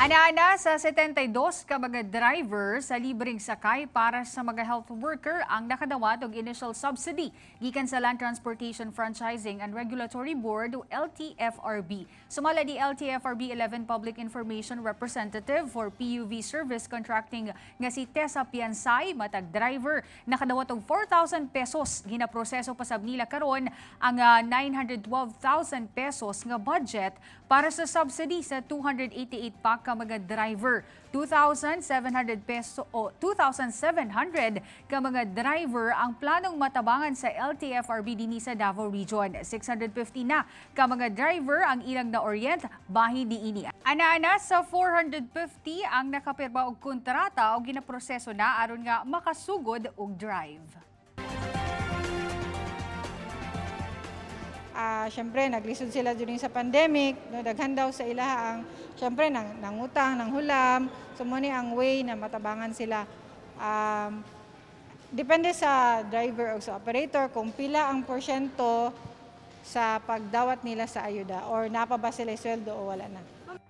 Ana-ana sa 72 ka mga driver sa libreng sakay para sa mga health worker ang nakadawat og initial subsidy gikan sa Land Transportation Franchising and Regulatory Board o LTFRB. Sumala di LTFRB 11 Public Information Representative for PUV Service Contracting nga si Tessa Piansay matag driver nakadawat og 4,000 pesos ginaproseso pasab nila karon ang 912,000 ah, pesos nga budget para sa subsidy sa 288 pack ka mga driver. 2,700 peso o 2,700 ka mga driver ang planong matabangan sa LTFRB din sa Davao Region. 650 na ka mga driver ang ilang na orient bahin ni ini. Ana-ana sa 450 ang nakapirma og kontrata o ginaproseso na aron nga makasugod og drive uh, syempre naglisod sila during sa pandemic, no, daghan daw sa ila ang syempre nang nangutang, nang hulam, so mo ang way na matabangan sila. Um, depende sa driver o sa operator kung pila ang porsyento sa pagdawat nila sa ayuda or napa ba sila sweldo o wala na.